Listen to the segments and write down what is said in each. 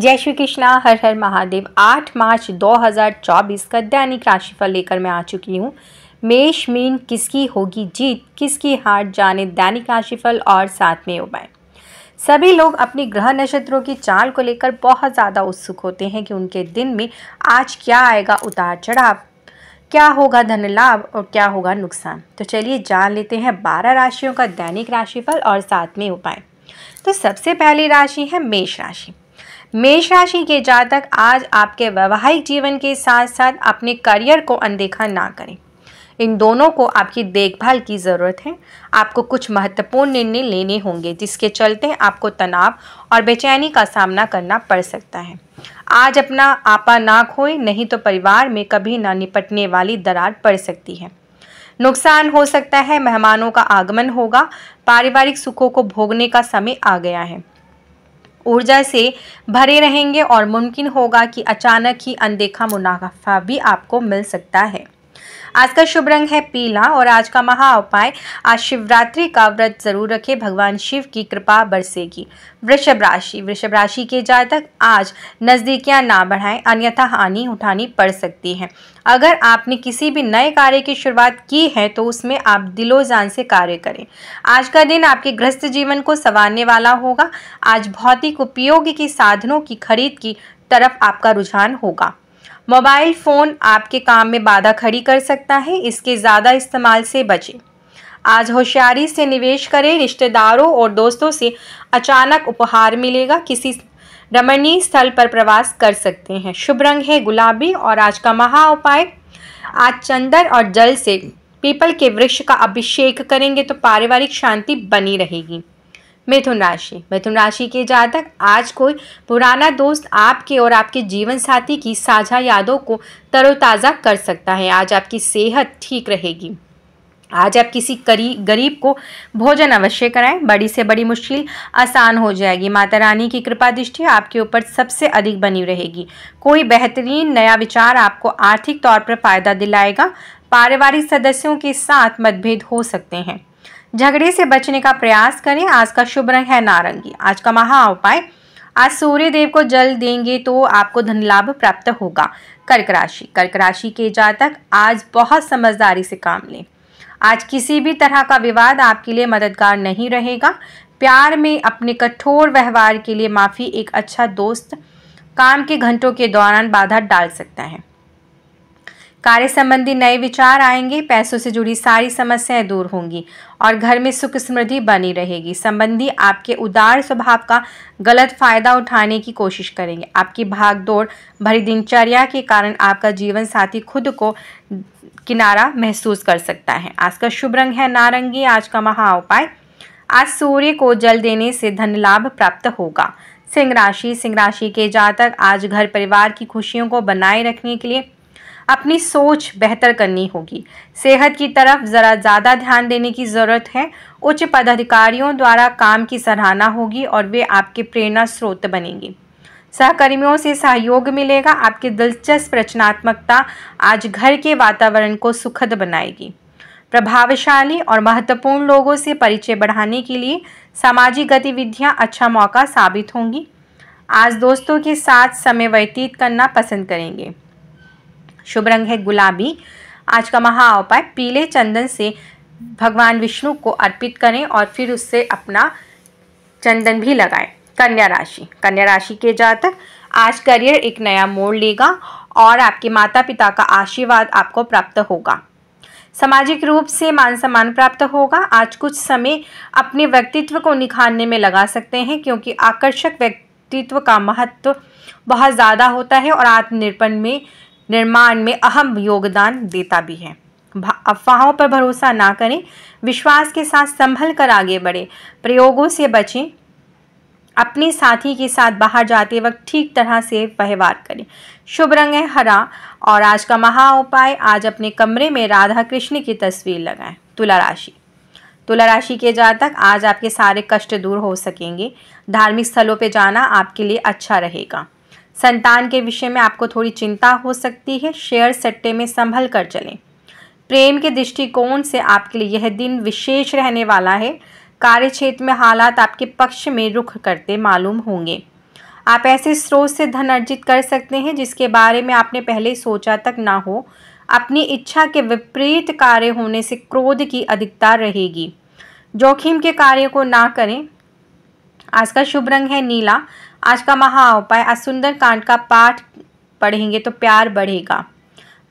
जय श्री कृष्णा हर हर महादेव 8 मार्च 2024 का दैनिक राशिफल लेकर मैं आ चुकी हूँ मेष मीन किसकी होगी जीत किसकी हार जाने दैनिक राशिफल और साथ में उपाय सभी लोग अपने ग्रह नक्षत्रों की चाल को लेकर बहुत ज़्यादा उत्सुक होते हैं कि उनके दिन में आज क्या आएगा उतार चढ़ाव क्या होगा धन लाभ और क्या होगा नुकसान तो चलिए जान लेते हैं बारह राशियों का दैनिक राशिफल और साथ में उपाय तो सबसे पहली राशि है मेष राशि मेष राशि के जातक आज आपके वैवाहिक जीवन के साथ साथ अपने करियर को अनदेखा ना करें इन दोनों को आपकी देखभाल की ज़रूरत है आपको कुछ महत्वपूर्ण निर्णय लेने होंगे जिसके चलते आपको तनाव और बेचैनी का सामना करना पड़ सकता है आज अपना आपा ना खोए नहीं तो परिवार में कभी ना निपटने वाली दरार पड़ सकती है नुकसान हो सकता है मेहमानों का आगमन होगा पारिवारिक सुखों को भोगने का समय आ गया है ऊर्जा से भरे रहेंगे और मुमकिन होगा कि अचानक ही अनदेखा मुनाफा भी आपको मिल सकता है आज का शुभ रंग है पीला और आज का महा उपाय आज शिवरात्रि का व्रत जरूर रखें भगवान शिव की कृपा बरसेगी वृषभ राशि वृषभ राशि के जातक आज नज़दीकियां ना बढ़ाएं अन्यथा हानि उठानी पड़ सकती है अगर आपने किसी भी नए कार्य की शुरुआत की है तो उसमें आप दिलो जान से कार्य करें आज का दिन आपके ग्रस्त जीवन को संवारने वाला होगा आज भौतिक उपयोग के साधनों की खरीद की तरफ आपका रुझान होगा मोबाइल फ़ोन आपके काम में बाधा खड़ी कर सकता है इसके ज़्यादा इस्तेमाल से बचें आज होशियारी से निवेश करें रिश्तेदारों और दोस्तों से अचानक उपहार मिलेगा किसी रमणीय स्थल पर प्रवास कर सकते हैं शुभ रंग है गुलाबी और आज का महा उपाय आज चंदन और जल से पीपल के वृक्ष का अभिषेक करेंगे तो पारिवारिक शांति बनी रहेगी मिथुन राशि मिथुन राशि के जातक आज कोई पुराना दोस्त आपके और आपके जीवन साथी की साझा यादों को तरोताज़ा कर सकता है आज आपकी सेहत ठीक रहेगी आज आप किसी करी गरीब को भोजन अवश्य कराएं बड़ी से बड़ी मुश्किल आसान हो जाएगी माता रानी की कृपा दृष्टि आपके ऊपर सबसे अधिक बनी रहेगी कोई बेहतरीन नया विचार आपको आर्थिक तौर पर फायदा दिलाएगा पारिवारिक सदस्यों के साथ मतभेद हो सकते हैं झगड़े से बचने का प्रयास करें आज का शुभ रंग है नारंगी आज का महा उपाय आज सूर्य देव को जल देंगे तो आपको धन लाभ प्राप्त होगा कर्क राशि कर्क राशि के जातक आज बहुत समझदारी से काम लें आज किसी भी तरह का विवाद आपके लिए मददगार नहीं रहेगा प्यार में अपने कठोर व्यवहार के लिए माफ़ी एक अच्छा दोस्त काम के घंटों के दौरान बाधा डाल सकता है कार्य संबंधी नए विचार आएंगे पैसों से जुड़ी सारी समस्याएं दूर होंगी और घर में सुख समृद्धि बनी रहेगी संबंधी आपके उदार स्वभाव का गलत फायदा उठाने की कोशिश करेंगे आपकी भागदौड़ भरी दिनचर्या के कारण आपका जीवन साथी खुद को किनारा महसूस कर सकता है आज का शुभ रंग है नारंगी आज का महा उपाय आज सूर्य को जल देने से धन लाभ प्राप्त होगा सिंह राशि सिंह राशि के जातक आज घर परिवार की खुशियों को बनाए रखने के लिए अपनी सोच बेहतर करनी होगी सेहत की तरफ ज़रा ज़्यादा ध्यान देने की ज़रूरत है उच्च पदाधिकारियों द्वारा काम की सराहना होगी और वे आपके प्रेरणा स्रोत बनेंगे सहकर्मियों से सहयोग मिलेगा आपकी दिलचस्प रचनात्मकता आज घर के वातावरण को सुखद बनाएगी प्रभावशाली और महत्वपूर्ण लोगों से परिचय बढ़ाने के लिए सामाजिक गतिविधियां अच्छा मौका साबित होंगी आज दोस्तों के साथ समय व्यतीत करना पसंद करेंगे शुभ रंग है गुलाबी आज का महा उपाय पीले चंदन से भगवान विष्णु को अर्पित करें और फिर उससे अपना चंदन भी लगाएं कन्या राशि कन्या राशि के जातक आज करियर एक नया मोड़ लेगा और आपके माता पिता का आशीर्वाद आपको प्राप्त होगा सामाजिक रूप से मान सम्मान प्राप्त होगा आज कुछ समय अपने व्यक्तित्व को निखारने में लगा सकते हैं क्योंकि आकर्षक व्यक्तित्व का महत्व बहुत ज़्यादा होता है और आत्मनिर्भर में निर्माण में अहम योगदान देता भी है अफवाहों पर भरोसा ना करें विश्वास के साथ संभल कर आगे बढ़े प्रयोगों से बचें अपने साथी के साथ बाहर जाते वक्त ठीक तरह से व्यवहार करें शुभ रंग है हरा और आज का महा उपाय आज अपने कमरे में राधा कृष्ण की तस्वीर लगाएं तुला राशि तुला राशि के जातक आज आपके सारे कष्ट दूर हो सकेंगे धार्मिक स्थलों पर जाना आपके लिए अच्छा रहेगा संतान के विषय में आपको थोड़ी चिंता हो सकती है शेयर सट्टे में संभल कर चलें प्रेम के दृष्टिकोण से आपके लिए यह दिन विशेष रहने वाला है कार्य क्षेत्र में हालात आपके पक्ष में रुख करते मालूम होंगे आप ऐसे स्रोत से धन अर्जित कर सकते हैं जिसके बारे में आपने पहले सोचा तक ना हो अपनी इच्छा के विपरीत कार्य होने से क्रोध की अधिकता रहेगी जोखिम के कार्य को ना करें आज का शुभ रंग है नीला आज का महा उपाय आज सुंदर कांड का पाठ पढ़ेंगे तो प्यार बढ़ेगा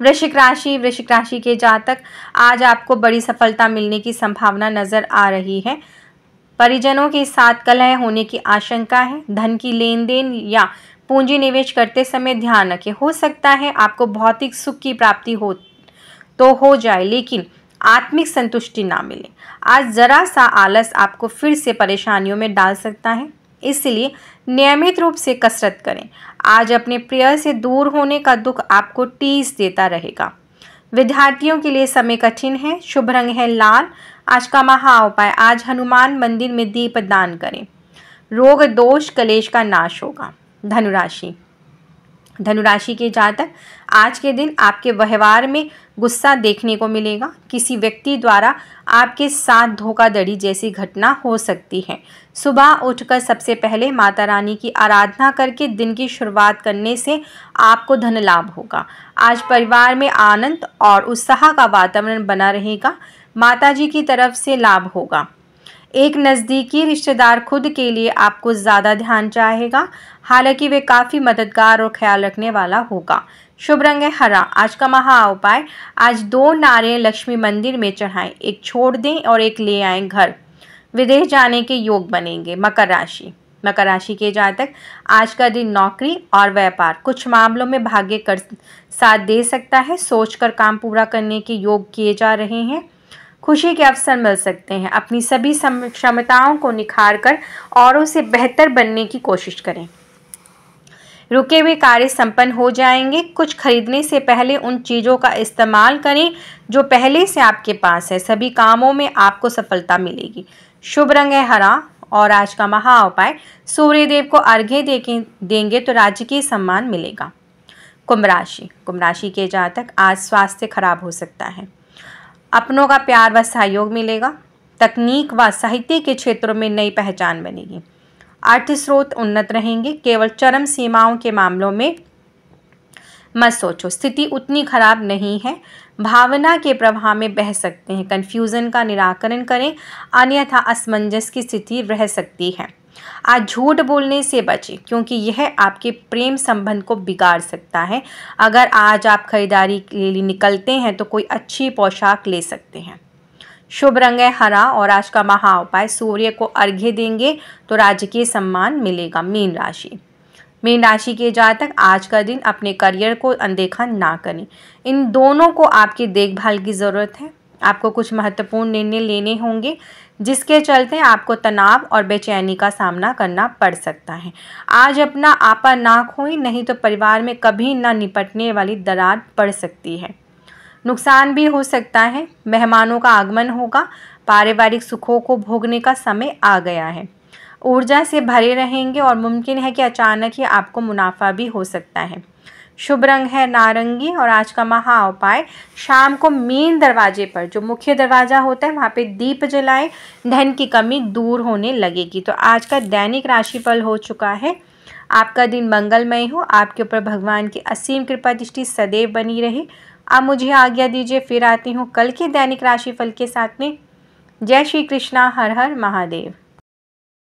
वृश्चिक राशि वृश्चिक राशि के जातक आज आपको बड़ी सफलता मिलने की संभावना नजर आ रही है परिजनों के साथ कलह होने की आशंका है धन की लेन देन या पूंजी निवेश करते समय ध्यान रखें हो सकता है आपको भौतिक सुख की प्राप्ति हो तो हो जाए लेकिन आत्मिक संतुष्टि ना मिले आज ज़रा सा आलस आपको फिर से परेशानियों में डाल सकता है इसलिए नियमित रूप से कसरत करें आज अपने प्रिय से दूर होने का दुख आपको टीस देता रहेगा विद्यार्थियों के लिए समय कठिन है शुभ रंग है लाल आज का महा उपाय आज हनुमान मंदिर में दीप दान करें रोग दोष कलेश का नाश होगा धनुराशि धनुराशि के जातक आज के दिन आपके व्यवहार में गुस्सा देखने को मिलेगा किसी व्यक्ति द्वारा आपके साथ धोखाधड़ी जैसी घटना हो सकती है सुबह उठकर सबसे पहले माता रानी की आराधना करके दिन की शुरुआत करने से आपको धन लाभ होगा आज परिवार में आनंद और उत्साह का वातावरण बना रहेगा माता जी की तरफ से लाभ होगा एक नज़दीकी रिश्तेदार खुद के लिए आपको ज़्यादा ध्यान चाहेगा हालांकि वे काफ़ी मददगार और ख्याल रखने वाला होगा शुभ रंग है हरा आज का महा उपाय आज दो नारे लक्ष्मी मंदिर में चढ़ाएं एक छोड़ दें और एक ले आएं घर विदेश जाने के योग बनेंगे मकर राशि मकर राशि के जातक आज का दिन नौकरी और व्यापार कुछ मामलों में भाग्य कर साथ दे सकता है सोचकर काम पूरा करने के योग किए जा रहे हैं खुशी के अवसर मिल सकते हैं अपनी सभी क्षमताओं को निखार कर औरों से बेहतर बनने की कोशिश करें रुके हुए कार्य संपन्न हो जाएंगे कुछ खरीदने से पहले उन चीज़ों का इस्तेमाल करें जो पहले से आपके पास है सभी कामों में आपको सफलता मिलेगी शुभ रंग है हरा और आज का महा उपाय सूर्य देव को अर्घ्य देके देंगे तो राजकीय सम्मान मिलेगा कुंभ राशि कुंभ राशि के जातक आज स्वास्थ्य खराब हो सकता है अपनों का प्यार व सहयोग मिलेगा तकनीक व साहित्य के क्षेत्रों में नई पहचान बनेगी आर्थिक स्रोत उन्नत रहेंगे केवल चरम सीमाओं के मामलों में मत सोचो स्थिति उतनी खराब नहीं है भावना के प्रभाव में बह सकते हैं कन्फ्यूज़न का निराकरण करें अन्यथा असमंजस की स्थिति रह सकती है आज झूठ बोलने से बचें क्योंकि यह आपके प्रेम संबंध को बिगाड़ सकता है अगर आज आप खरीदारी के लिए निकलते हैं तो कोई अच्छी पोशाक ले सकते हैं शुभ रंग है हरा और आज का महा उपाय सूर्य को अर्घ्य देंगे तो राजकीय सम्मान मिलेगा मीन राशि मीन राशि के जातक आज का दिन अपने करियर को अनदेखा ना करें इन दोनों को आपकी देखभाल की ज़रूरत है आपको कुछ महत्वपूर्ण निर्णय लेने होंगे जिसके चलते आपको तनाव और बेचैनी का सामना करना पड़ सकता है आज अपना आपा ना खोई नहीं तो परिवार में कभी ना निपटने वाली दरार पड़ सकती है नुकसान भी हो सकता है मेहमानों का आगमन होगा पारिवारिक सुखों को भोगने का समय आ गया है ऊर्जा से भरे रहेंगे और मुमकिन है कि अचानक ही आपको मुनाफा भी हो सकता है शुभ रंग है नारंगी और आज का महा उपाय शाम को मेन दरवाजे पर जो मुख्य दरवाजा होता है वहाँ पे दीप जलाएं धन की कमी दूर होने लगेगी तो आज का दैनिक राशिफल हो चुका है आपका दिन मंगलमय हो आपके ऊपर भगवान की असीम कृपा दृष्टि सदैव बनी रहे आप मुझे आज्ञा दीजिए फिर आती हूँ कल के दैनिक राशिफल के साथ में जय श्री कृष्णा हर हर महादेव